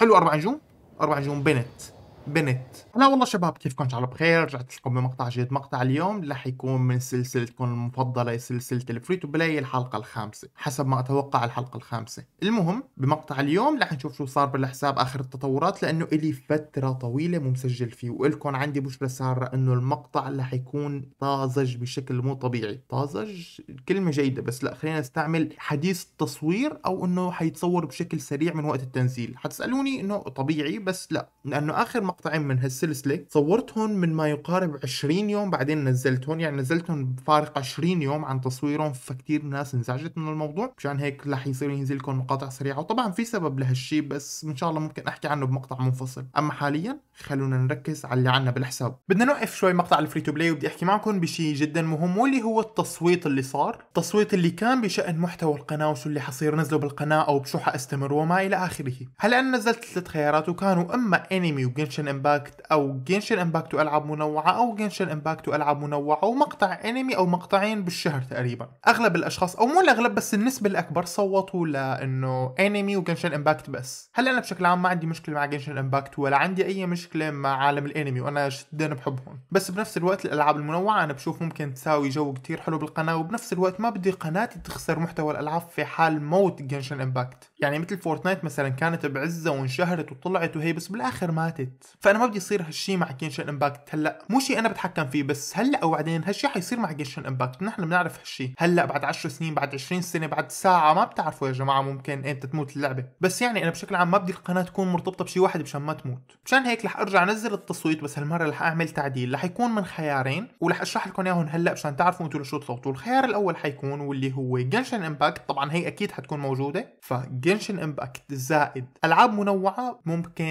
حلو اربع نجوم اربع نجوم بنت بنت هلا والله شباب كيفكم على بخير رجعت لكم بمقطع جديد مقطع اليوم اللي رح يكون من سلسلتكم المفضله سلسله الفريت وبلاي الحلقه الخامسه حسب ما اتوقع الحلقه الخامسه المهم بمقطع اليوم رح نشوف شو صار بالحساب اخر التطورات لانه الي فتره طويله مو مسجل فيه والكم عندي مش ساره انه المقطع اللي حيكون طازج بشكل مو طبيعي طازج كلمه جيده بس لا خلينا نستعمل حديث التصوير او انه حيتصور بشكل سريع من وقت التنزيل حتسالوني انه طبيعي بس لا لانه اخر مقطع مقطعين من هالسلسله صورتهم من ما يقارب 20 يوم بعدين نزلتهم يعني نزلتهم بفارق 20 يوم عن تصويرهم فكتير ناس انزعجت من الموضوع مشان هيك رح يصير ينزل لكم مقاطع سريعه وطبعا في سبب لهالشيء بس ان شاء الله ممكن احكي عنه بمقطع منفصل اما حاليا خلونا نركز على اللي عنا بالحساب بدنا نوقف شوي مقطع الفري تو بلاي وبدي احكي معكم بشيء جدا مهم واللي هو التصويت اللي صار التصويت اللي كان بشان محتوى القناه وشو اللي حصير نزله بالقناه او بشو حاستمر وما الى اخره هلا انا نزلت ثلاث خيارات وكانوا اما انمي وجنشن جينشن امباكت او جنشن امباكت والعاب منوعه او جنشن امباكت والعاب منوعه ومقطع انمي او مقطعين بالشهر تقريبا اغلب الاشخاص او مو الاغلب بس النسبه الاكبر صوتوا لانه انمي وجنشن امباكت بس هلا انا بشكل عام ما عندي مشكله مع جنشن امباكت ولا عندي اي مشكله مع عالم الانمي وانا جدا بحبهم بس بنفس الوقت الالعاب المنوعه انا بشوف ممكن تساوي جو كتير حلو بالقناه وبنفس الوقت ما بدي قناتي تخسر محتوى الالعاب في حال موت جنشن امباكت يعني مثل فورتنايت مثلا كانت بعزه وانشهرت وطلعت وهي بس بالاخر ماتت فانا ما بدي يصير هالشيء مع جنشن امباكت هلا مو شيء انا بتحكم فيه بس هلا او بعدين هالشيء حيصير مع جنشن امباكت نحن بنعرف هالشيء هلا بعد 10 سنين بعد 20 سنه بعد ساعه ما بتعرفوا يا جماعه ممكن امتى تموت اللعبه بس يعني انا بشكل عام ما بدي القناه تكون مرتبطه بشيء واحد مشان ما تموت مشان هيك رح ارجع انزل التصويت بس هالمره رح اعمل تعديل رح يكون من خيارين ورح اشرح لكم اياهم هلا مشان تعرفوا انتم شو تصوتوا الخيار الاول حيكون واللي هو جنشن امباكت طبعا هي اكيد حتكون موجوده فجنشن امباكت زائد العاب منوعه ممكن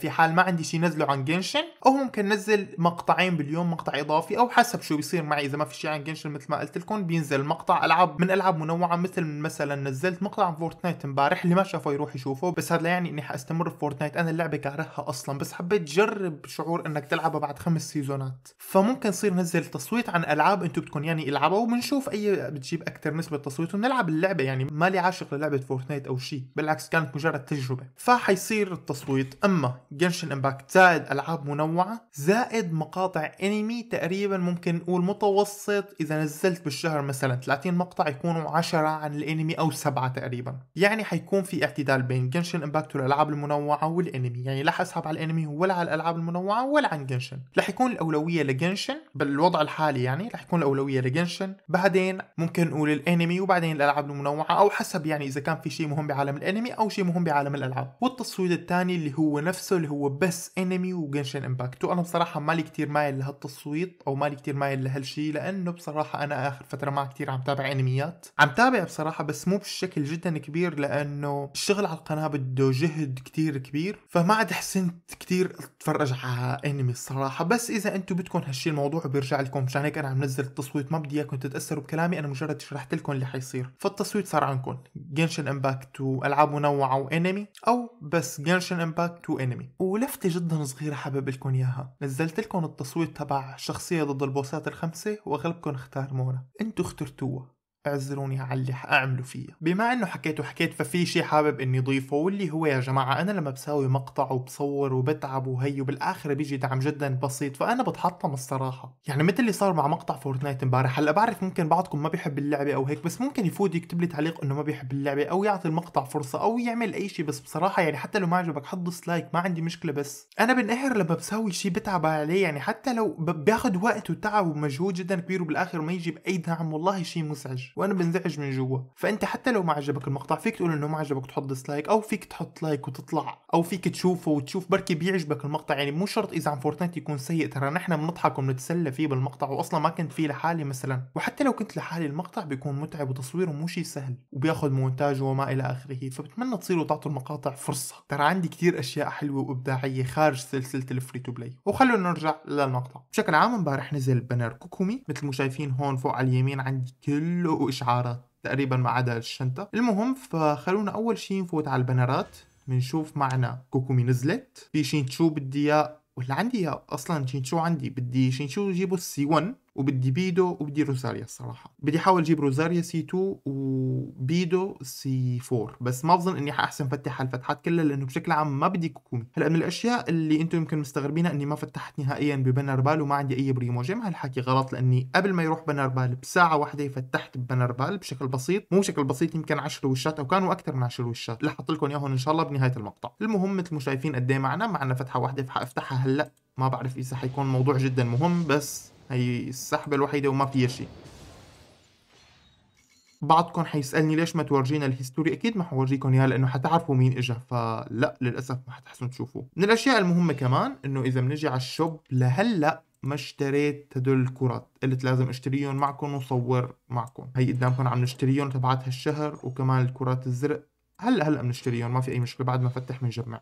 في حال ما عندي شيء ينزله عن جنشن او ممكن نزل مقطعين باليوم مقطع اضافي او حسب شو بيصير معي اذا ما في شيء عن جنشن مثل ما قلت لكم بينزل مقطع العاب من العاب منوعه مثل مثلا نزلت مقطع عن فورتنايت امبارح اللي ما شافه يروح يشوفه بس هذا لا يعني اني حاستمر فورتنايت انا اللعبه كارهها اصلا بس حبيت جرب شعور انك تلعبها بعد خمس سيزونات فممكن يصير نزل تصويت عن العاب انتم بدكم يعني العبها وبنشوف اي بتجيب اكثر نسبه تصويت ونلعب اللعبه يعني مالي عاشق للعبه فورتنايت او شيء بالعكس كانت مجرد تجربه فحيصير التصويت اما جنشن امباكت زائد العاب منوعه زائد مقاطع انمي تقريبا ممكن نقول متوسط اذا نزلت بالشهر مثلا 30 مقطع يكونوا 10 عن الانمي او 7 تقريبا يعني حيكون في اعتدال بين جنشن امباكت والالعاب المنوعه والانمي يعني لا حسحب على الانمي ولا على الالعاب المنوعه ولا عن جنشن رح يكون الاولويه لجنشن بالوضع الحالي يعني رح يكون الاولويه لجنشن بعدين ممكن نقول الانمي وبعدين الالعاب المنوعه او حسب يعني اذا كان في شيء مهم بعالم الانمي او شيء مهم بعالم الالعاب والتصويت الثاني اللي هو نفسه اللي هو بس انمي وجنشن امباكت وانا بصراحه مالي كتير مايل لهالتصويت او مالي كتير مايل لهالشي لانه بصراحه انا اخر فتره ما كتير عم تابع انميات عم تابع بصراحه بس مو بشكل جدا كبير لانه الشغل على القناه بده جهد كتير كبير فما عاد حسنت كتير اتفرج على انمي الصراحه بس اذا انتم بدكم هالشي الموضوع بيرجع لكم مشان هيك انا عم نزل التصويت ما بدي اياكم تتاثروا بكلامي انا مجرد شرحت لكم اللي حيصير فالتصويت صار عنكم جنشن امباكت والعاب منوعه وانمي او بس جنشن امباكت وانمي ولفتة جدا جدا صغيرة حابب لكم إياها نزلت لكم التصويت تبع شخصية ضد البوسات الخمسة وأغلبكم اختار مونا انتو اخترتوها اعذروني على اللي حاعمله فيها بما انه حكيت وحكيت ففي شيء حابب اني ضيفه واللي هو يا جماعه انا لما بساوي مقطع وبصور وبتعب وهي وبالاخر بيجي دعم جدا بسيط فانا بتحطم الصراحه يعني مثل اللي صار مع مقطع فورتنايت امبارح هلا بعرف ممكن بعضكم ما بيحب اللعبه او هيك بس ممكن يفوت يكتب لي تعليق انه ما بيحب اللعبه او يعطي المقطع فرصه او يعمل اي شيء بس بصراحه يعني حتى لو ما عجبك حط ديسلايك ما عندي مشكله بس انا بنقهر لما بساوي شيء بتعب عليه يعني حتى لو بياخذ وقت وتعب ومجهود جدا كبير وبالاخر ما يجيب اي دعم والله شيء مزعج وانا بنزعج من جوا فانت حتى لو ما عجبك المقطع فيك تقول انه ما عجبك تحط ديسلايك او فيك تحط لايك وتطلع او فيك تشوفه وتشوف بركي بيعجبك المقطع يعني مو شرط اذا عن فورتنايت يكون سيء ترى نحن بنضحك وبنتسلى فيه بالمقطع واصلا ما كنت فيه لحالي مثلا وحتى لو كنت لحالي المقطع بيكون متعب وتصويره مو شيء سهل وبياخذ مونتاج وما الى اخره فبتمنى تصيروا تعطوا المقاطع فرصه ترى عندي كثير اشياء حلوه وابداعيه خارج سلسله الفري تو بلاي وخلونا نرجع للمقطع بشكل عام امبارح نزل بانر كوكومي مثل ما شايفين هون فوق على اليمين عندي كله يجيبوا اشعارات تقريبا ما عدا الشنطه المهم فخلونا اول شيء نفوت على البنرات بنشوف معنا كوكومي نزلت في شينشو بدي اياه ولا عندي اياه اصلا شينشو عندي بدي شينشو يجيبوا السي 1 وبدي بيدو وبدي روزاريا الصراحة بدي احاول اجيب روزاريا سي 2 وبيدو سي 4 بس ما بظن اني حاحسن فتح هالفتحات كلها لانه بشكل عام ما بدي كوكومي هلا من الاشياء اللي انتم يمكن مستغربينها اني ما فتحت نهائيا ببنربال وما عندي اي بريمو جيم هالحكي غلط لاني قبل ما يروح بنربال بساعة واحدة فتحت ببنربال بشكل بسيط مو بشكل بسيط يمكن 10 وشات او كانوا اكثر من 10 وشات رح احط لكم اياهم ان شاء الله بنهاية المقطع المهم مثل ما شايفين قد إيه معنا معنا فتحة واحدة فحافتحها هلا ما بعرف اذا حيكون موضوع جدا مهم بس هي السحبة الوحيدة وما فيها شيء بعضكم حيسألني ليش ما تورجينا الهيستوري أكيد ما حورجيكم إياها لأنه حتعرفوا مين إجا فلا للأسف ما حتحسنوا تشوفوه من الأشياء المهمة كمان إنه إذا بنجي على الشوب لهلأ ما اشتريت هدول الكرات قلت لازم اشتريهم معكم وصور معكم هي قدامكم عم نشتريهم تبعات هالشهر وكمان الكرات الزرق هلا هلا بنشتريهم ما في اي مشكله بعد ما فتح بنجمع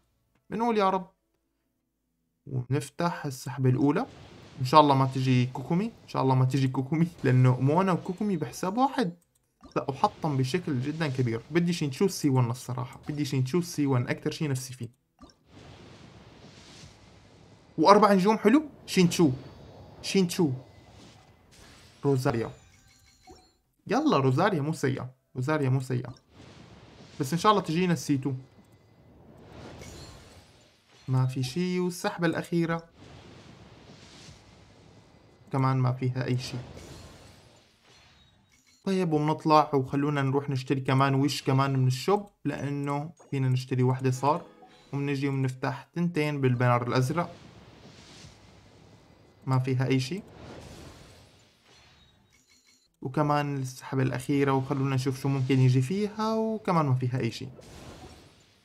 بنقول يا رب ونفتح السحبه الاولى ان شاء الله ما تجي كوكومي ان شاء الله ما تجي كوكومي لانه مونا وكوكومي بحساب واحد لا وحطم بشكل جدا كبير بدي شي نشوف سي 1 الصراحه بدي شي نشوف سي 1 اكثر شي نفسي فيه واربع نجوم حلو شين تشو روزاريا يلا روزاريا مو سيئه روزاريا مو سيئه بس ان شاء الله تجينا سي 2 ما في شي والسحبه الاخيره كمان ما فيها أي شيء طيب وبنطلع وخلونا نروح نشتري كمان وش كمان من الشوب لأنه فينا نشتري وحدة صار وبنجي وبنفتح تنتين بالبنر الأزرق ما فيها أي شيء وكمان السحبة الأخيرة وخلونا نشوف شو ممكن يجي فيها وكمان ما فيها أي شيء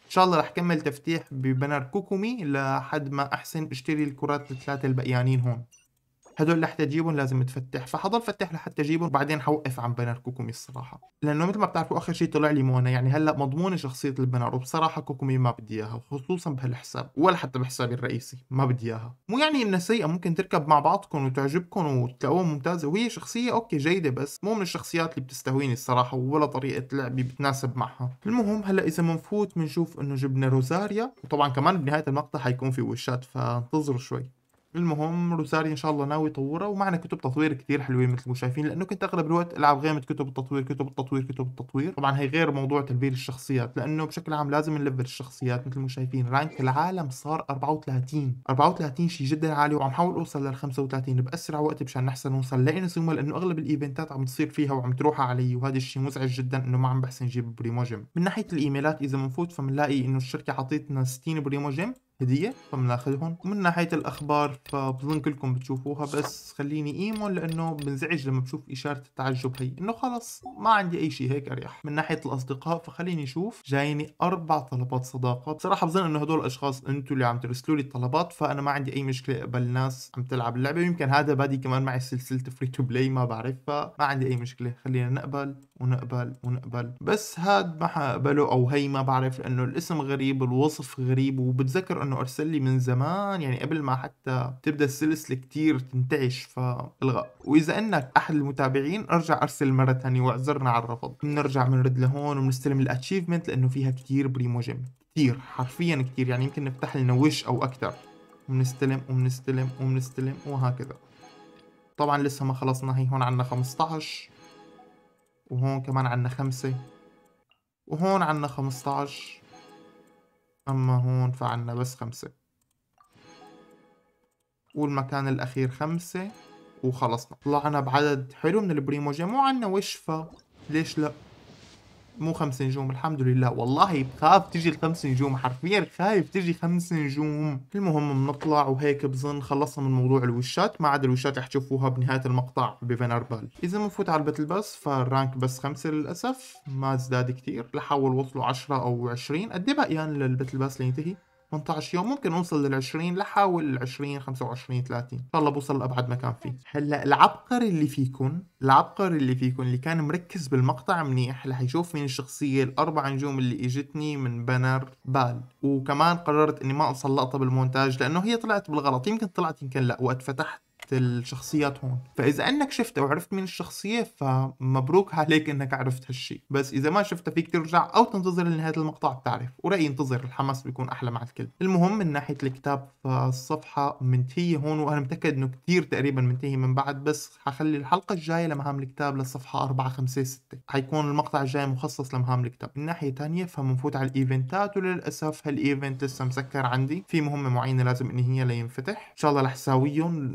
إن شاء الله رح كمل تفتيح ببنر كوكومي لحد ما أحسن أشتري الكرات الثلاثة البقيانين هون هدول لحتى اجيبهم لازم تفتح فحضل فتح لحتى اجيبهم بعدين حوقف عن بنر كوكومي الصراحه لانه مثل ما بتعرفوا اخر شيء طلع لي مونا يعني هلا مضمونه شخصيه البنر وبصراحه كوكومي ما بدي اياها خصوصا بهالحساب ولا حتى بحسابي الرئيسي ما بدي اياها مو يعني انها سيئه ممكن تركب مع بعضكم وتعجبكم وتلاقوها ممتازه وهي شخصيه اوكي جيده بس مو من الشخصيات اللي بتستهويني الصراحه ولا طريقه لعبي بتناسب معها المهم هلا اذا بنفوت بنشوف انه جبنا روزاريا وطبعا كمان بنهايه المقطع حيكون في وشات فانتظروا شوي المهم روساري ان شاء الله ناوي يطورها ومعنا كتب تطوير كثير حلوين مثل ما شايفين لانه كنت اغلب الوقت العب غيمه كتب التطوير كتب التطوير كتب التطوير طبعا هي غير موضوع تلفيل الشخصيات لانه بشكل عام لازم نلفل الشخصيات مثل ما شايفين رانك العالم صار 34 34 شيء جدا عالي وعم حاول اوصل لل 35 باسرع وقت مشان نحسن نوصل نسمه لانه اغلب الايفنتات عم تصير فيها وعم تروح علي وهذا الشيء مزعج جدا انه ما عم بحسن جيب بريموجم من ناحيه الايميلات اذا بنفوت فبنلاقي انه الشركه عطيتنا 60 بريموجم هدية فبناخذهم ومن ناحية الأخبار فبظن كلكم بتشوفوها بس خليني إيمون لأنه بنزعج لما بشوف إشارة التعجب هي إنه خلص ما عندي أي شيء هيك أريح من ناحية الأصدقاء فخليني أشوف جايني أربع طلبات صداقة بصراحة بظن إنه هدول الأشخاص أنتوا اللي عم ترسلوا لي الطلبات فأنا ما عندي أي مشكلة أقبل ناس عم تلعب اللعبة يمكن هذا بادي كمان معي سلسلة فري تو بلاي ما بعرف فما عندي أي مشكلة خلينا نقبل ونقبل ونقبل بس هاد ما حقبله أو هي ما بعرف لأنه الاسم غريب الوصف غريب وبتذكر انه ارسل لي من زمان يعني قبل ما حتى تبدا السلسله كتير تنتعش فالغى واذا انك احد المتابعين ارجع ارسل مره ثانيه واعذرنا على الرفض بنرجع بنرد لهون وبنستلم الاتشيفمنت لانه فيها كتير بريمو جيم كتير حرفيا كتير يعني يمكن نفتح لنا وش او اكثر وبنستلم وبنستلم وبنستلم وهكذا طبعا لسه ما خلصنا هي هون عنا 15 وهون كمان عنا خمسة وهون عنا 15 أما هون فعنا بس خمسة والمكان الأخير خمسة وخلصنا طلعنا بعدد حلو من البريموجي مو عنا وشفة ليش لأ مو خمس نجوم الحمد لله والله بخاف تجي الخمس نجوم حرفيا خايف تجي خمس نجوم المهم بنطلع وهيك بظن خلصنا من موضوع الوشات ما عاد الوشات رح تشوفوها بنهايه المقطع بفنربال اذا بنفوت على الباتل بس فالرانك بس خمسة للاسف ما ازداد كثير لحاول وصلوا 10 او 20 قد ايه بقيان يعني للباتل باس لينتهي 18 يوم ممكن اوصل لل 20 لحاول ال 20 25 30 ان شاء الله بوصل لابعد مكان فيه هلا العبقري اللي فيكم العبقري اللي فيكم اللي كان مركز بالمقطع منيح رح يشوف من الشخصيه الاربع نجوم اللي اجتني من بنر بال وكمان قررت اني ما اوصل لقطه بالمونتاج لانه هي طلعت بالغلط يمكن طلعت يمكن لا وقت فتحت شفت الشخصيات هون فاذا انك شفتها وعرفت مين الشخصيه فمبروك عليك انك عرفت هالشيء بس اذا ما شفتها فيك ترجع او تنتظر لنهايه المقطع بتعرف ورايي انتظر الحماس بيكون احلى مع الكل المهم من ناحيه الكتاب فالصفحه منتهيه هون وانا متاكد انه كثير تقريبا منتهي من بعد بس حخلي الحلقه الجايه لمهام الكتاب للصفحه 4 5 6 حيكون المقطع الجاي مخصص لمهام الكتاب من ناحيه ثانيه فبنفوت على الايفنتات وللاسف هالايفنت لسه مسكر عندي في مهمه معينه لازم انهيها لينفتح ان شاء الله رح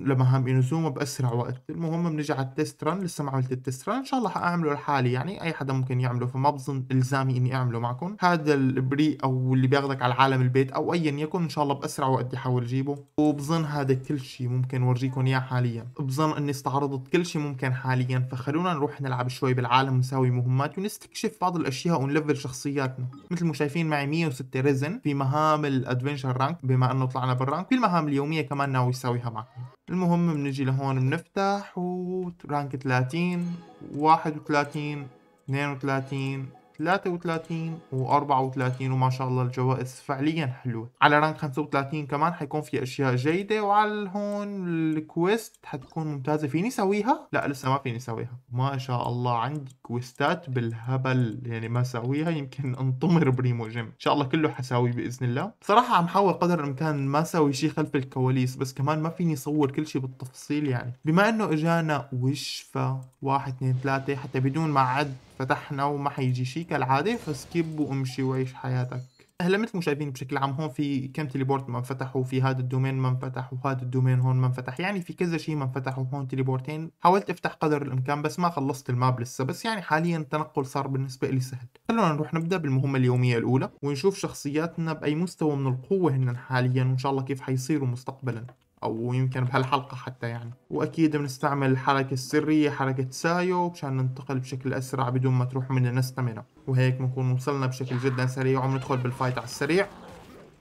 لمهام عم باسرع وقت المهم بنجي على التست رن لسه ما عملت التست رن ان شاء الله حاعمله لحالي يعني اي حدا ممكن يعمله فما بظن الزامي اني اعمله معكم هذا البري او اللي بياخذك على عالم البيت او ايا يكن ان شاء الله باسرع وقت احاول اجيبه وبظن هذا كل شيء ممكن ورجيكم اياه حاليا بظن اني استعرضت كل شيء ممكن حاليا فخلونا نروح نلعب شوي بالعالم ونساوي مهمات ونستكشف بعض الاشياء ونلفل شخصياتنا مثل ما شايفين معي 106 ريزن في مهام الادفنشر رانك بما انه طلعنا بالرانك في المهام اليوميه كمان ناوي اسويها معكم المهم بنجي لهون بنفتح و رانك 30 31 32 33 و34 وما شاء الله الجوائز فعليا حلوه على رانك 35 كمان حيكون في اشياء جيده وعلى هون الكويست حتكون ممتازه فيني سويها لا لسه ما فيني سويها ما شاء الله عندي كويستات بالهبل يعني ما سويها يمكن انطمر بريمو جيم ان شاء الله كله حساوي باذن الله صراحه عم حاول قدر الامكان ما اسوي شيء خلف الكواليس بس كمان ما فيني صور كل شيء بالتفصيل يعني بما انه اجانا وشفه واحد اثنين ثلاثة حتى بدون ما عد فتحنا وما حيجي شيء كالعاده فسكيب وامشي وعيش حياتك هلا مثل مشاهدين بشكل عام هون في كم تليبورت ما انفتحوا في هذا الدومين ما انفتح وهذا الدومين هون ما انفتح يعني في كذا شيء ما انفتح وهون تليبورتين حاولت افتح قدر الامكان بس ما خلصت الماب لسه بس يعني حاليا التنقل صار بالنسبه لي سهل خلونا نروح نبدا بالمهمه اليوميه الاولى ونشوف شخصياتنا باي مستوى من القوه هن حاليا وان شاء الله كيف حيصيروا مستقبلا او يمكن بهالحلقة حتى يعني واكيد بنستعمل الحركة السرية حركة سايو مشان ننتقل بشكل اسرع بدون ما تروح من نستمنا وهيك بنكون وصلنا بشكل جدا سريع وعم ندخل بالفايت على السريع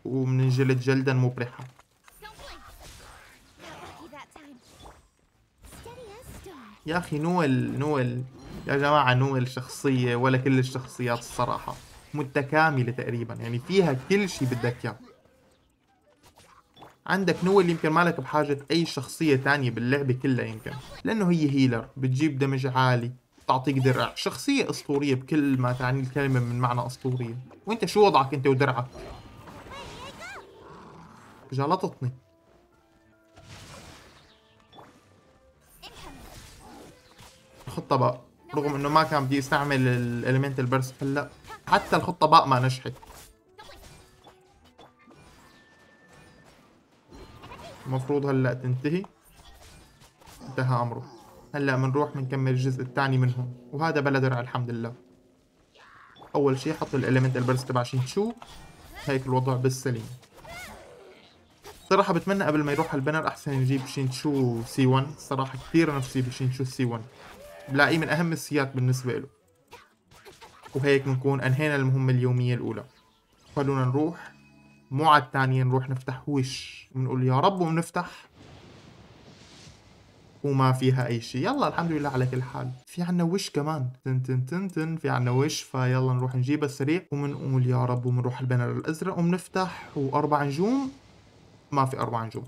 وبننجلد جلدا مبرحة يا اخي نويل نويل يا جماعة نويل شخصية ولا كل الشخصيات الصراحة متكاملة تقريبا يعني فيها كل شيء بدك اياه عندك اللي يمكن مالك بحاجة أي شخصية تانية باللعبة كلها يمكن لأنه هي هيلر بتجيب دمج عالي تعطيك درع شخصية أسطورية بكل ما تعني الكلمة من معنى أسطورية وانت شو وضعك انت ودرعك جلطتني الخطة بقى رغم انه ما كان بدي استعمل الاليمنت البرس هلا حتى الخطة بقى ما نجحت المفروض هلا تنتهي انتهى امره هلا بنروح بنكمل الجزء الثاني منهم وهذا بلا درع الحمد لله اول شيء حط الاليمنت البرس تبع شو هيك الوضع بالسليم صراحة بتمنى قبل ما يروح البنر احسن شين شينشو سي 1 صراحة كثير نفسي بشينشو سي 1 بلاقيه من اهم السيات بالنسبة له وهيك بنكون انهينا المهمة اليومية الاولى خلونا نروح مع الثانية نروح نفتح وش بنقول يا رب وبنفتح وما فيها اي شيء يلا الحمد لله على كل حال في عنا وش كمان تن تن تن تن في عنا وش فيلا نروح نجيبها سريع ومنقول يا رب ومنروح البنر الازرق وبنفتح واربع نجوم ما في اربع نجوم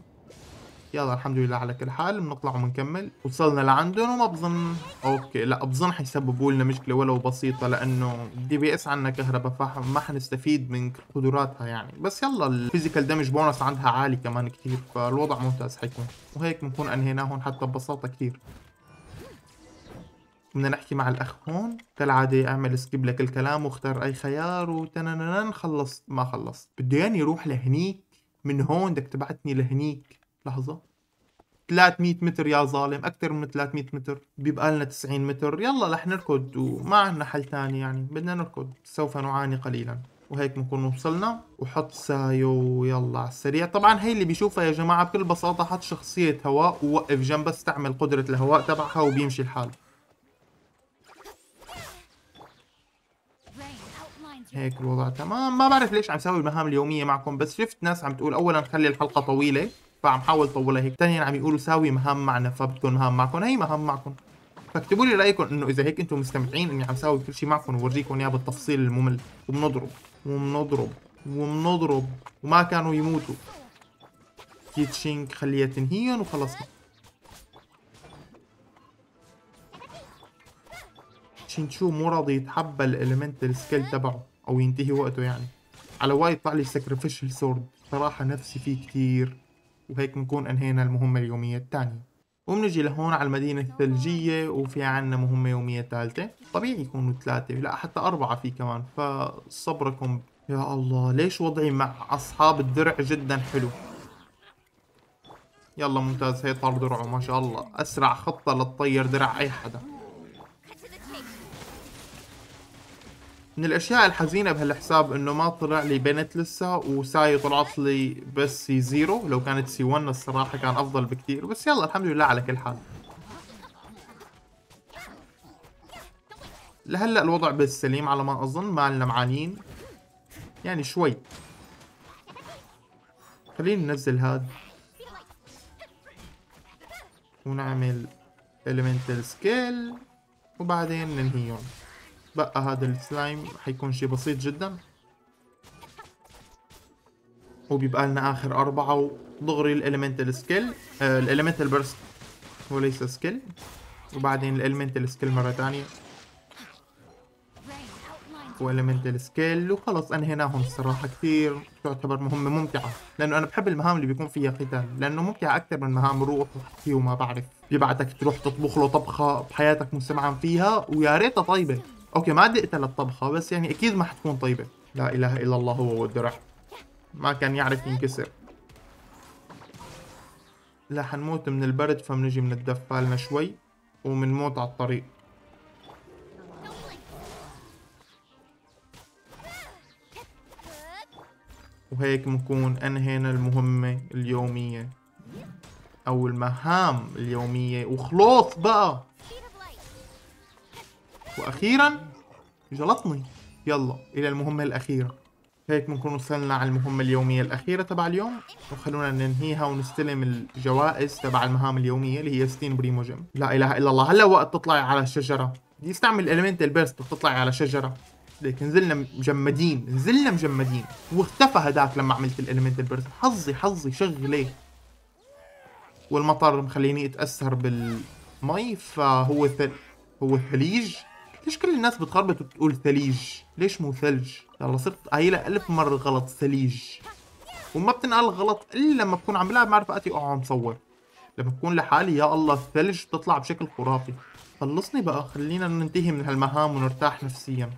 يلا الحمد لله على كل حال بنطلع وبنكمل وصلنا لعندهم وما بظن اوكي لا بظن حيسببوا لنا مشكله ولو بسيطه لانه الدي بي اس عندنا كهرباء فما حنستفيد من قدراتها يعني بس يلا الفيزيكال دامج بونص عندها عالي كمان كثير فالوضع ممتاز حيكون وهيك بنكون انهيناهم حتى ببساطه كثير بدنا نحكي مع الاخ هون كالعاده اعمل سكيب لك الكلام واختار اي خيار وتننن خلصت ما خلصت بده ياني يروح لهنيك من هون بدك تبعتني لهنيك لحظة 300 متر يا ظالم أكثر من 300 متر بيبقى لنا 90 متر يلا رح نركض وما عندنا حل ثاني يعني بدنا نركض سوف نعاني قليلا وهيك بنكون وصلنا وحط سايو يلا على السريع طبعا هي اللي بيشوفها يا جماعة بكل بساطة حط شخصية هواء ووقف جنبها استعمل قدرة الهواء تبعها وبيمشي الحال هيك الوضع تمام ما بعرف ليش عم سوي المهام اليومية معكم بس شفت ناس عم تقول اولا خلي الحلقة طويلة فعم حاول طولها هيك ثانيا عم يقولوا ساوي مهام معنا فبدكم مهام معكم هي مهام معكم فاكتبوا لي رايكم انه اذا هيك انتم مستمتعين اني عم ساوي كل شيء معكم وورجيكم اياه بالتفصيل الممل وبنضرب وبنضرب وبنضرب وما كانوا يموتوا كيتشينك خليها تنهيهم وخلصنا شينشو مو راضي يتحبى الاليمنتال سكيل تبعه او ينتهي وقته يعني على وايد طلع لي ساكريفيشال سورد صراحه نفسي فيه كثير وهيك بنكون انهينا المهمة اليومية الثانية وبنجي لهون على المدينة الثلجية وفي عنا مهمة يومية ثالثة طبيعي يكونوا ثلاثة لا حتى أربعة في كمان فصبركم يا الله ليش وضعي مع أصحاب الدرع جدا حلو يلا ممتاز هي طار درعه ما شاء الله أسرع خطة لتطير درع أي حدا من الاشياء الحزينه بهالحساب انه ما طلع لي بنت لسه وساي طلعت لي بس سي زيرو لو كانت سي 1 الصراحه كان افضل بكثير بس يلا الحمد لله على كل حال لهلا الوضع بس سليم على ما اظن ما لنا معانين يعني شوي خلينا ننزل هاد ونعمل elemental سكيل وبعدين ننهيهم بقى هذا السلايم حيكون شيء بسيط جدا وبيبقى لنا اخر اربعة ودغري الاليمنتال سكيل الاليمنتال برست وليس سكيل وبعدين الاليمنتال سكيل مرة ثانيه واليمنتال سكيل وخلص انهيناهم الصراحة كثير تعتبر مهمة ممتعة لانه انا بحب المهام اللي بيكون فيها قتال لانه ممتعة اكثر من مهام روح وما بعرف بيبعتك تروح تطبخ له طبخة بحياتك مستمعا فيها ويا ريتها طيبة اوكي ما دقت للطبخه بس يعني اكيد ما حتكون طيبه لا اله الا الله هو والدرع ما كان يعرف ينكسر لا حنموت من البرد فبنجي من لنا شوي وبنموت على الطريق وهيك بنكون انهينا المهمة اليومية او المهام اليومية وخلص بقى واخيرا جلطني يلا الى المهمة الاخيرة هيك بنكون وصلنا على المهمة اليومية الأخيرة تبع اليوم وخلونا ننهيها ونستلم الجوائز تبع المهام اليومية اللي هي ستين بريمو جيم لا إله إلا الله هلا وقت تطلعي على الشجرة بدي استعمل اليمنتال بيرست تطلعي على شجرة ليك نزلنا مجمدين نزلنا مجمدين واختفى هداك لما عملت الاليمنتال بيرست حظي حظي شغله والمطر مخليني اتأثر بالمي فهو ثل هو ثليج ليش كل الناس بتخربط وبتقول ثليج ليش مو ثلج يلا صرت قايلها ألف مرة غلط ثليج وما بتنقال غلط إلا لما بكون عم بلعب مع رفقاتي وأقعد مصور لما بكون لحالي يا الله الثلج بتطلع بشكل خرافي خلصني بقى خلينا ننتهي من هالمهام ونرتاح نفسيا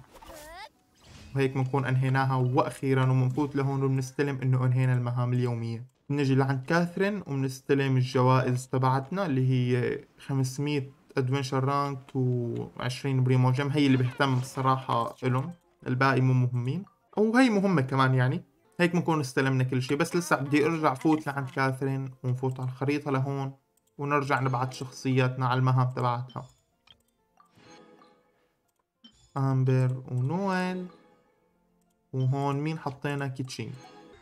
وهيك بنكون انهيناها واخيرا وبنفوت لهون وبنستلم انه انهينا المهام اليوميه بنجي لعند كاثرين وبنستلم الجوائز تبعتنا اللي هي 500 ادفنشر رانك و20 بريمو جيم هي اللي بهتم الصراحه الهم الباقي مو مهمين وهي مهمه كمان يعني هيك بنكون استلمنا كل شيء بس لسه بدي ارجع فوت لعند كاثرين ونفوت على الخريطه لهون ونرجع نبعت شخصياتنا على المهام تبعتها امبر ونويل وهون مين حطينا كيتشين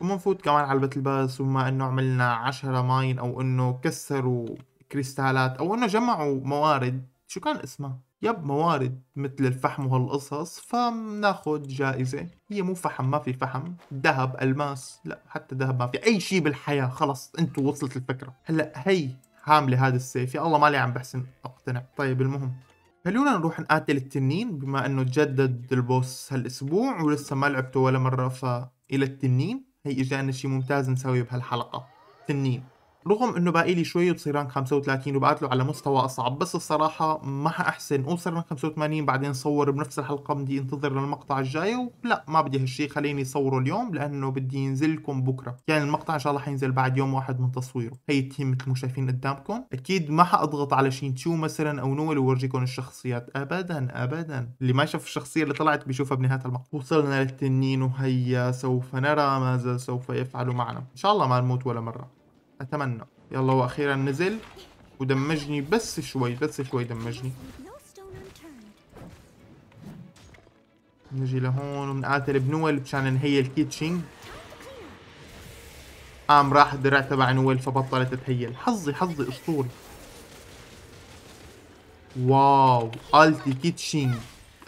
ومنفوت كمان على البتل باس وما انه عملنا عشرة ماين او انه كسروا كريستالات او انه جمعوا موارد شو كان اسمها يب موارد مثل الفحم وهالقصص فناخذ جائزة هي مو فحم ما في فحم ذهب الماس لا حتى ذهب ما في أي شيء بالحياة خلص انتو وصلت الفكرة هلا هي حاملة هذا السيف يا الله مالي عم بحسن أقتنع طيب المهم خلونا نروح نقاتل التنين بما انه تجدد البوس هالاسبوع ولسه ما لعبته ولا مرة فإلى التنين هي اجانا شيء ممتاز نسويه بهالحلقة تنين رغم انه باقي لي شوي وتصير رانك 35 وبعت له على مستوى اصعب بس الصراحه ما احسن اوصل رانك 85 بعدين صور بنفس الحلقه بدي انتظر للمقطع الجاي ولا ما بدي هالشيء خليني صوره اليوم لانه بدي ينزلكم بكره يعني المقطع ان شاء الله حينزل بعد يوم واحد من تصويره هي التيم مثل ما شايفين قدامكم اكيد ما حاضغط على تشو مثلا او نول وورجيكم الشخصيات ابدا ابدا اللي ما شاف الشخصيه اللي طلعت بيشوفها بنهايه المقطع وصلنا للتنين وهيا سوف نرى ماذا سوف يفعل معنا ان شاء الله ما نموت ولا مره اتمنى يلا هو اخيرا نزل ودمجني بس شوي بس شوي دمجني نجي لهون وبنقاتل بنول مشان نهيل كيتشينج قام راح الدرع تبع نويل فبطلت تتهيل حظي حظي اسطوري واو التي كيتشينج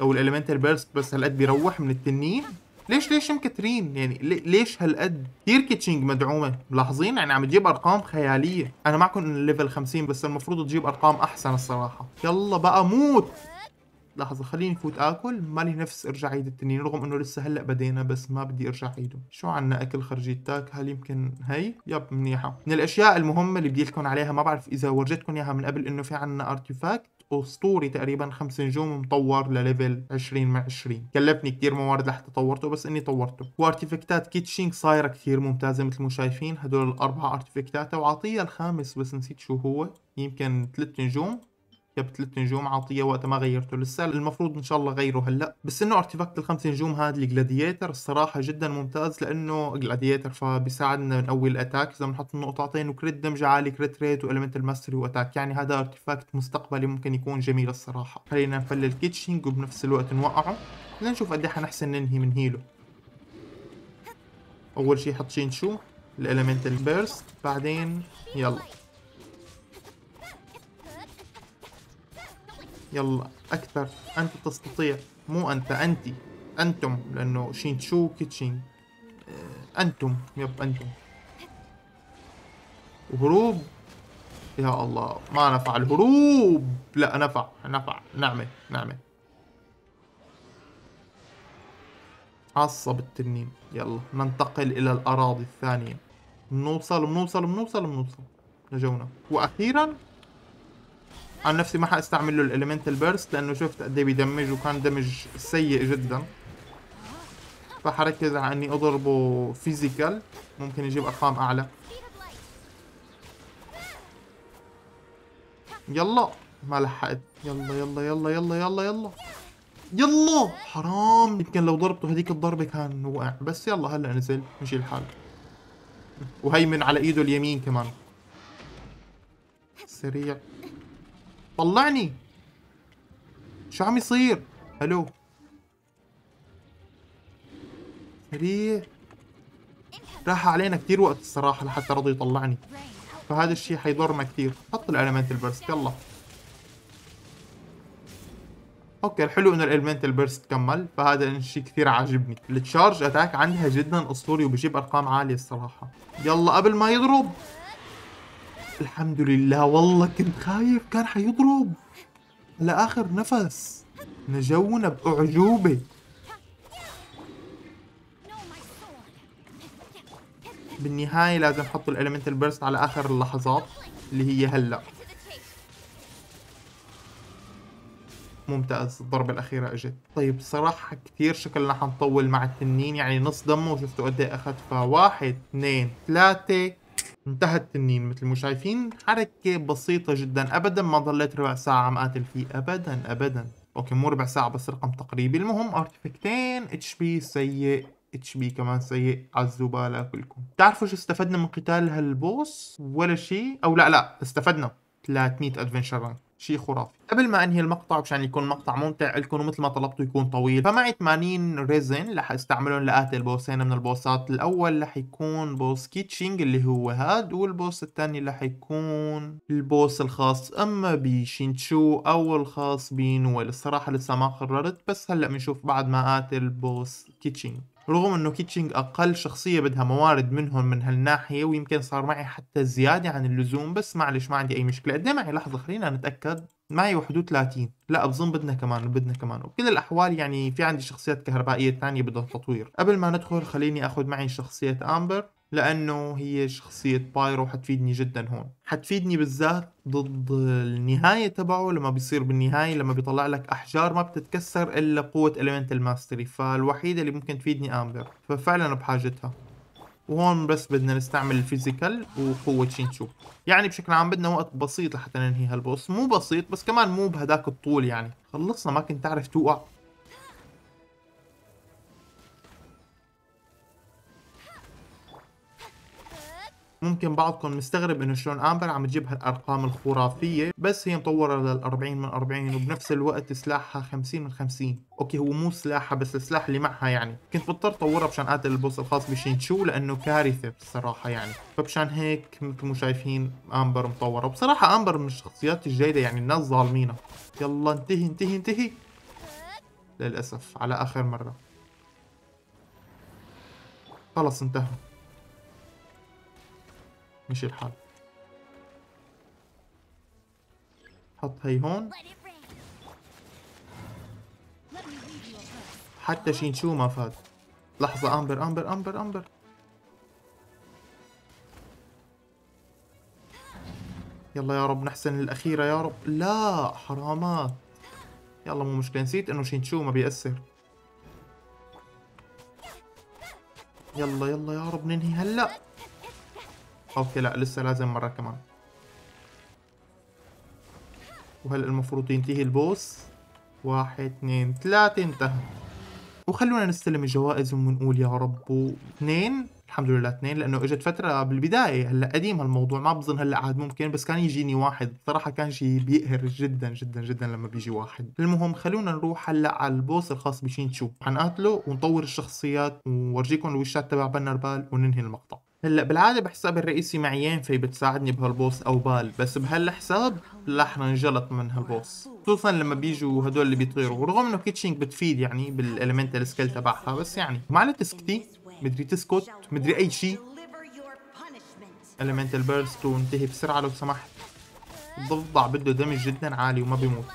او الاليمنتال بيرست بس هالقد بيروح من التنين ليش ليش مكترين يعني ليش هالقد كثير كيتشنج مدعومه ملاحظين يعني عم تجيب ارقام خياليه انا معكم ان الليفل 50 بس المفروض تجيب ارقام احسن الصراحه يلا بقى موت لحظه خليني فوت اكل مالي نفس ارجع عيد التنين رغم انه لسه هلا بدينا بس ما بدي ارجع عيده شو عنا اكل خرجيتك هل يمكن هي يب منيحه من الاشياء المهمه اللي بدي لكم عليها ما بعرف اذا ورجيتكم اياها من قبل انه في عنا ارتيفاكت اسطوري تقريبا خمس نجوم مطور لليفل 20 مع 20 كلفني كثير موارد لحتى طورته بس اني طورته وارتيفكتات كيتشينج صايره كثير ممتازه مثل ما شايفين هدول الاربعه ارتيفكتات وعطيه الخامس بس نسيت شو هو يمكن ثلاث نجوم بثلاث ثلاث نجوم عطيه وقتها ما غيرته لسه المفروض ان شاء الله غيره هلا بس انه ارتفاكت الخمس نجوم هذا الجلاديتر الصراحه جدا ممتاز لانه جلاديتر فبيساعدنا نقوي الاتاك اذا بنحط نقطتين وكريت دمج عالي كريت ريت والمنتال ماستري واتاك يعني هذا ارتفاكت مستقبلي ممكن يكون جميل الصراحه خلينا نفلل كيتشينج وبنفس الوقت نوقعه لنشوف قد ايه حنحسن ننهي من هيله اول شيء حط شينشو الالمنتال بيرست بعدين يلا يلا أكثر أنت تستطيع مو أنت أنت أنتم لأنه شين شو كيتشين آه، أنتم يب أنتم وهروب يا الله ما نفع الهروب لا نفع نفع نعمة نعمة عصب التنين يلا ننتقل إلى الأراضي الثانية بنوصل بنوصل بنوصل بنوصل نجونا وأخيرا عن نفسي ما حاستعمل له الاليمنتال بيرست لانه شفت قد ايه بيدمج وكان دمج سيء جدا فحركز على اني اضربه فيزيكال ممكن يجيب ارقام اعلى يلا ما لحقت يلا يلا يلا يلا يلا يلا يلا حرام يمكن لو ضربته هذيك الضربه كان وقع بس يلا هلا نزل مشي الحال وهي من على ايده اليمين كمان سريع طلعني شو عم يصير الو سريع راح علينا كثير وقت الصراحة لحتى رضي يطلعني فهذا الشيء حيضرنا كثير حط الالمنت البرست يلا اوكي الحلو انه الالمنت البرست كمل فهذا الشيء كثير عاجبني التشارج اتاك عندها جدا اسطوري وبجيب ارقام عاليه الصراحه يلا قبل ما يضرب الحمد لله والله كنت خايف كان حيضرب لآخر نفس نجونا بأعجوبة بالنهاية لازم نحط الالمنتال بيرست على آخر اللحظات اللي هي هلأ ممتاز الضربة الأخيرة إجت طيب صراحة كثير شكلنا حنطول مع التنين يعني نص دمه وشفتوا قد إيه أخذ فواحد اثنين ثلاثة انتهى التنين مثل ما شايفين حركة بسيطة جدا ابدا ما ضليت ربع ساعة عم قاتل فيه ابدا ابدا اوكي مو ربع ساعة بس رقم تقريبي المهم ارتفكتين اتش بي سيء اتش بي كمان سيء على الزبالة كلكم بتعرفوا شو استفدنا من قتال هالبوس ولا شيء او لا لا استفدنا 300 ادفنشر رانك شيء خرافي قبل ما انهي المقطع مشان يكون مقطع ممتع لكم ومثل ما طلبتوا يكون طويل فمعي 80 ريزن رح استعملهم لقاتل بوسين من البوسات الاول رح يكون بوس كيتشينج اللي هو هاد والبوس الثاني رح يكون البوس الخاص اما بشينشو او الخاص بنويل الصراحه لسه ما قررت بس هلا بنشوف بعد ما قاتل بوس كيتشينج رغم انه كيتشينج اقل شخصيه بدها موارد منهم من هالناحيه ويمكن صار معي حتى زياده عن اللزوم بس معلش ما عندي اي مشكله قد إيه معي لحظه خلينا نتاكد معي وحدود 30 لا بظن بدنا كمان بدنا كمان وبكل الاحوال يعني في عندي شخصيات كهربائيه ثانيه بدها تطوير قبل ما ندخل خليني اخذ معي شخصيه امبر لانه هي شخصية بايرو حتفيدني جدا هون حتفيدني بالذات ضد النهاية تبعه لما بيصير بالنهاية لما بيطلع لك احجار ما بتتكسر الا قوة اليمنت الماستري فالوحيدة اللي ممكن تفيدني امبر ففعلا بحاجتها وهون بس بدنا نستعمل الفيزيكال وقوة شينشو يعني بشكل عام بدنا وقت بسيط لحتى ننهي هالبوس مو بسيط بس كمان مو بهداك الطول يعني خلصنا ما كنت تعرف توقع ممكن بعضكم مستغرب انه شلون امبر عم تجيب هالارقام الخرافيه بس هي مطوره لل 40 من 40 وبنفس الوقت سلاحها 50 من 50 اوكي هو مو سلاحها بس السلاح اللي معها يعني كنت مضطر طورها مشان قاتل البوس الخاص بشينشو لانه كارثه بصراحه يعني فمشان هيك مثل ما شايفين امبر مطوره وبصراحه امبر من الشخصيات الجيده يعني الناس ظالمينها يلا انتهي انتهي انتهي للاسف على اخر مره خلص انتهى مشي الحال حط هي هون حتى شينشو ما فات لحظة أمبر أمبر أمبر أمبر يلا يا رب نحسن الأخيرة يا رب لا حرامات يلا مو مشكلة نسيت إنه شينشو ما بيأثر يلا يلا يا رب ننهي هلا اوكي لا لسه لازم مرة كمان وهلا المفروض ينتهي البوس واحد اثنين ثلاثة انتهى وخلونا نستلم الجوائز ونقول يا رب اثنين الحمد لله اثنين لانه اجت فترة بالبداية هلا قديم هالموضوع ما بظن هلا عاد ممكن بس كان يجيني واحد صراحة كان شيء بيقهر جدا جدا جدا لما بيجي واحد المهم خلونا نروح هلا على البوس الخاص بشين تشو حنقاتله ونطور الشخصيات وورجيكم الوشات تبع بنربال وننهي المقطع هلا بالعاده بحساب الرئيسي معي في بتساعدني بهالبوس او بال بس بهالحساب رح ننجلط من هالبوس خصوصا لما بيجوا هدول اللي بيطيروا ورغم انه كيتشينج بتفيد يعني بالالمنتال سكيل تبعها بس يعني ما تسكتي مدري تسكت مدري اي شيء المنتال بيرست وانتهي بسرعه لو سمحت الضفدع بده دمج جدا عالي وما بيموت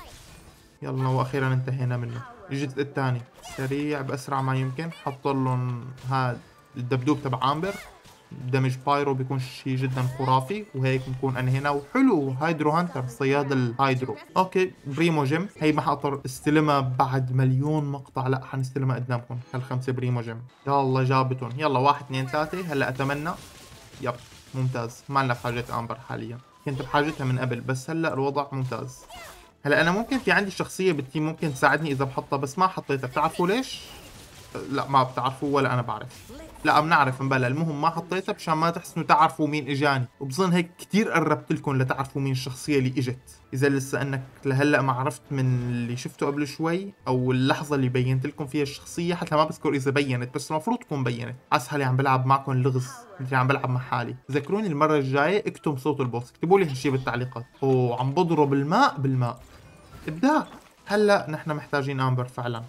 يلا واخيرا انتهينا منه الجزء الثاني سريع باسرع ما يمكن حط لهم هذا الدبدوب تبع امبر دمج بايرو بيكون شيء جدا خرافي وهيك بنكون انهينا وحلو هايدرو هانتر صياد الهايدرو اوكي بريمو جيم هي ما حقدر استلمها بعد مليون مقطع لا حنستلمها قدامكم هالخمسه بريمو جيم يا الله جابتهم يلا واحد اثنين ثلاثه هلا اتمنى يب ممتاز ما لنا بحاجه امبر حاليا كنت بحاجتها من قبل بس هلا الوضع ممتاز هلا انا ممكن في عندي شخصيه بالتيم ممكن تساعدني اذا بحطها بس ما حطيتها بتعرفوا ليش لا ما بتعرفوا ولا انا بعرف لا بنعرف مبلا المهم ما حطيتها مشان ما تحسنوا تعرفوا مين اجاني وبظن هيك كثير قربت لكم لتعرفوا مين الشخصيه اللي اجت اذا لسه انك لهلا ما عرفت من اللي شفته قبل شوي او اللحظه اللي بينت لكم فيها الشخصيه حتى ما بذكر اذا بينت بس المفروض تكون بينت اسهل يعني عم بلعب معكم لغز اللي يعني عم بلعب مع حالي ذكروني المره الجايه اكتب صوت البوس اكتبوا لي هالشيء بالتعليقات وعم بضرب الماء بالماء ابداع هلا نحن محتاجين امبر فعلا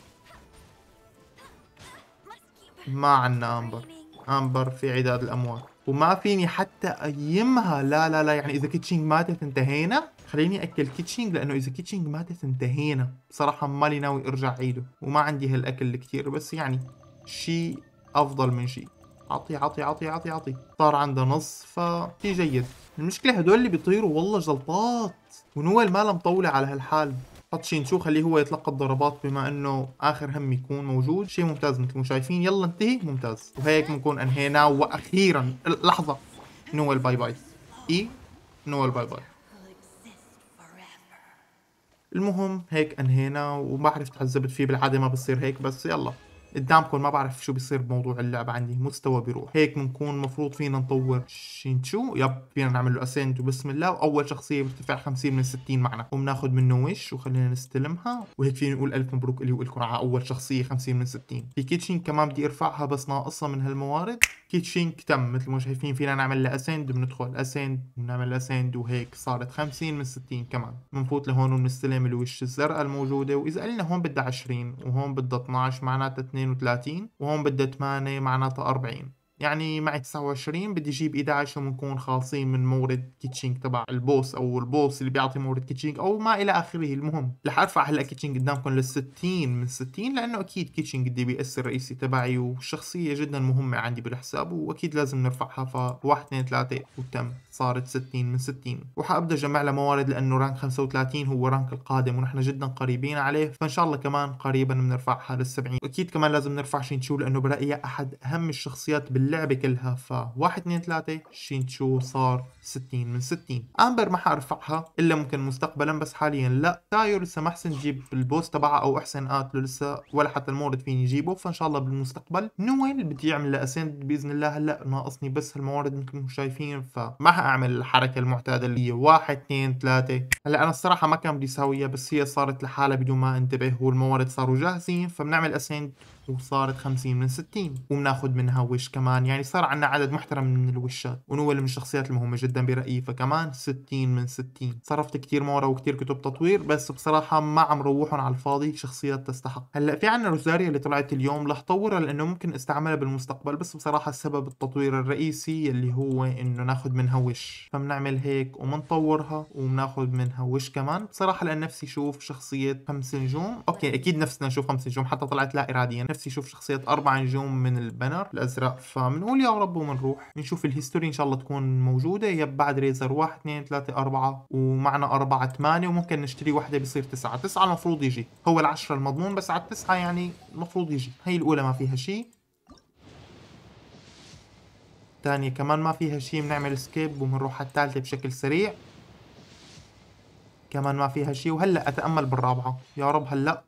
ما عنا امبر امبر في عداد الاموات وما فيني حتى ايمها لا لا لا يعني اذا كيتشينج ماتت انتهينا خليني اكل كيتشينج لانه اذا كيتشينج ماتت انتهينا بصراحه مالي ناوي ارجع عيده وما عندي هالاكل الكثير بس يعني شيء افضل من شيء عطي عطي عطي عطي عطي صار عنده نص فشي جيد المشكله هدول اللي بيطيروا والله جلطات ونوال ما مطوله على هالحال حط شينشو خليه هو يتلقى الضربات بما انه اخر هم يكون موجود شيء ممتاز مثل ما شايفين يلا انتهي ممتاز وهيك بنكون انهينا واخيرا لحظه نويل باي باي اي نويل باي باي المهم هيك انهينا وما عرفت عذبت فيه بالعاده ما بصير هيك بس يلا قدامكم ما بعرف شو بيصير بموضوع اللعبه عندي مستوى بيروح هيك بنكون مفروض فينا نطور شينشو يب فينا نعمل له اسنت وبسم الله واول شخصيه بترتفع 50 من 60 معنا وبناخذ منه وش وخلينا نستلمها وهيك فينا نقول الف مبروك الي والكم على اول شخصيه 50 من 60 في كيتشين كمان بدي ارفعها بس ناقصها من هالموارد كيتشينك تم مثل ما شايفين فينا نعمل له اسند بندخل اسند بنعمل اسند وهيك صارت 50 من 60 كمان بنفوت لهون وبنستلم الوش الزرقاء الموجوده واذا قلنا هون بدها 20 وهون بدها 12 معناتها 2 32 وهون بدها 8 معناتها 40 يعني معي 29 بدي اجيب 11 ونكون خالصين من مورد كيتشينج تبع البوس او البوس اللي بيعطي مورد كيتشينج او ما الى اخره المهم رح ارفع هلا كيتشينج قدامكم لل 60 من 60 لانه اكيد كيتشينج الدي بي اس الرئيسي تبعي وشخصيه جدا مهمه عندي بالحساب واكيد لازم نرفعها ف 1 2 3 وتم صارت 60 من 60 وحابدا اجمع لها موارد لانه رانك 35 هو رانك القادم ونحن جدا قريبين عليه فان شاء الله كمان قريبا بنرفعها لل 70 واكيد كمان لازم نرفع شينشو لانه برايي احد اهم الشخصيات باللعبه اللعبة كلها ف 1 2 3 شو صار 60 من 60 امبر ما حارفعها الا ممكن مستقبلا بس حاليا لا تاير لسه ما احسن جيب البوست تبعها او احسن قاتله لسه ولا حتى المورد فيني يجيبه فان شاء الله بالمستقبل نويل بدي اعمل اسند باذن الله هلا ناقصني بس هالموارد مثل ما شايفين فما حاعمل الحركة المعتادة اللي هي 1 2 3 هلا انا الصراحة ما كان بدي اسويها بس هي صارت لحالها بدون ما انتبه والموارد صاروا جاهزين فبنعمل اسند وصارت 50 من 60 وبناخد منها وش كمان يعني صار عندنا عدد محترم من الوشات ونول من الشخصيات المهمة جدا برأيي فكمان 60 من 60 صرفت كتير مورا وكتير كتب تطوير بس بصراحة ما عم روحهم على الفاضي شخصيات تستحق هلا في عندنا روزاريا اللي طلعت اليوم رح طورها لأنه ممكن استعملها بالمستقبل بس بصراحة السبب التطوير الرئيسي اللي هو إنه ناخد منها وش فبنعمل هيك ومنطورها وبناخد منها وش كمان بصراحة لأن نفسي شوف شخصية خمس نجوم أوكي أكيد نفسنا نشوف خمس نجوم حتى طلعت لا إراديا نفسي يشوف شخصية اربع نجوم من البنر الازرق فبنقول يا رب وبنروح نشوف الهيستوري ان شاء الله تكون موجوده يا بعد ريزر واحد اثنين ثلاثة اربعة ومعنا اربعة ثمانية وممكن نشتري وحده بصير تسعة تسعة المفروض يجي هو العشرة المضمون بس على التسعه يعني المفروض يجي هي الاولى ما فيها شيء الثانية كمان ما فيها شيء بنعمل سكيب وبنروح على الثالثة بشكل سريع كمان ما فيها شيء وهلا اتامل بالرابعة يا رب هلا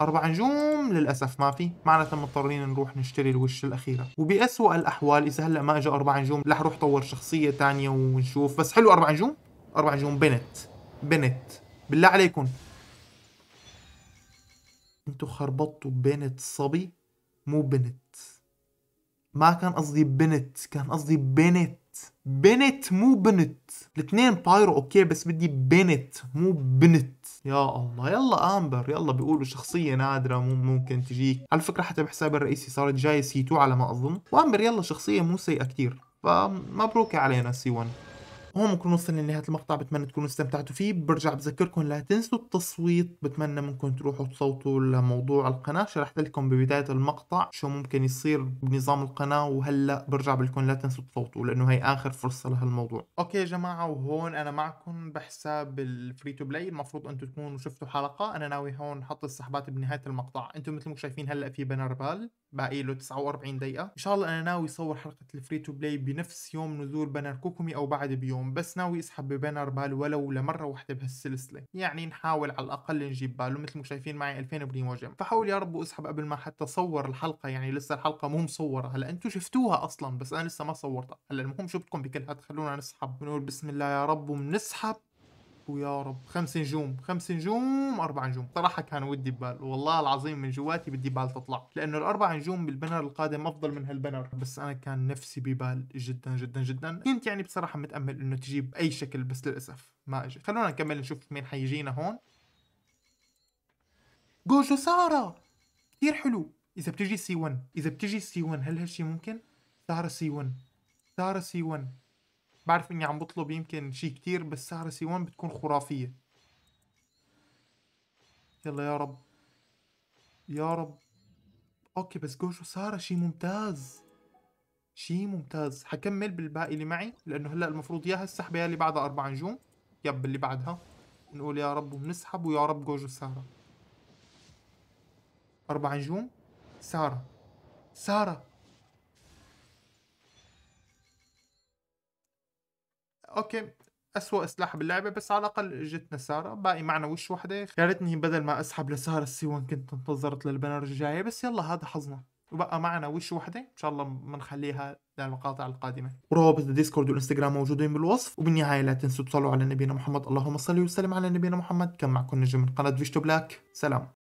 أربع نجوم للأسف ما في معناتها مضطرين نروح نشتري الوش الأخيرة وبأسوأ الأحوال إذا هلأ ما إجا أربع نجوم رح روح طور شخصية تانية ونشوف بس حلو أربع نجوم أربع نجوم بنت بنت بالله عليكم انتو خربطتوا بنت صبي مو بنت ما كان قصدي بنت كان قصدي بنت بنت مو بنت الاثنين بايرو اوكي بس بدي بنت مو بنت يا الله يلا امبر يلا بيقولوا شخصيه نادره مو ممكن تجيك على فكره حتى بحساب الرئيسي صارت جايه سي 2 على ما اظن وامبر يلا شخصيه مو سيئه كثير فمبروك علينا سي 1 هون بنكون وصلنا لنهايه المقطع بتمنى تكونوا استمتعتوا فيه برجع بذكركم لا تنسوا التصويت بتمنى منكم تروحوا تصوتوا لموضوع القناه شرحت لكم ببدايه المقطع شو ممكن يصير بنظام القناه وهلا برجع بقول لا تنسوا تصوتوا لانه هي اخر فرصه لهالموضوع اوكي يا جماعه وهون انا معكم بحساب الفري تو بلاي المفروض انتم تكونوا شفتوا حلقه انا ناوي هون حط السحبات بنهايه المقطع انتم مثل ما شايفين هلا في بنربال باقي له 49 دقيقة ان شاء الله انا ناوي اصور حلقة الفري تو بلاي بنفس يوم نزول بانر كوكومي او بعد بيوم بس ناوي اسحب ببانر بال ولو لمرة واحدة بهالسلسلة يعني نحاول على الاقل نجيب باله مثل ما شايفين معي 2000 بريمو جيم فحاول يا رب اسحب قبل ما حتى صور الحلقة يعني لسه الحلقة مو مصورة هلا انتم شفتوها اصلا بس انا لسه ما صورتها هلا المهم شو بدكم بكل هاد خلونا نسحب بنقول بسم الله يا رب وبنسحب ويا رب خمس نجوم خمس نجوم اربع نجوم صراحه كان ودي ببال والله العظيم من جواتي بدي بال تطلع لانه الاربع نجوم بالبنر القادم افضل من هالبنر بس انا كان نفسي ببال جدا جدا جدا كنت يعني بصراحه متامل انه تجيب اي شكل بس للاسف ما اجت خلونا نكمل نشوف مين حيجينا هون جوجو سارة كثير حلو اذا بتجي سي 1 اذا بتجي سي 1 هل هالشي ممكن سارة سي 1 سارة سي 1 بعرف اني عم بطلب يمكن شي كتير بس سعر سي 1 بتكون خرافية يلا يا رب يا رب اوكي بس جوجو سارة شي ممتاز شي ممتاز حكمل بالباقي اللي معي لانه هلا المفروض يا هالسحبة يا اللي بعدها اربع نجوم يب اللي بعدها نقول يا رب وبنسحب ويا رب جوجو سارة اربع نجوم سارة سارة اوكي أسوأ سلاح باللعبة بس على الأقل اجتنا سارة باقي معنا وش وحدة ريتني بدل ما أسحب لسارة السيوان كنت انتظرت للبنر الجاية بس يلا هذا حظنا وبقى معنا وش وحدة إن شاء الله بنخليها للمقاطع القادمة روابط الديسكورد والإنستغرام موجودين بالوصف وبالنهاية لا تنسوا تصلوا على نبينا محمد اللهم صل وسلم على نبينا محمد كان معكم نجم من قناة فيشتو بلاك سلام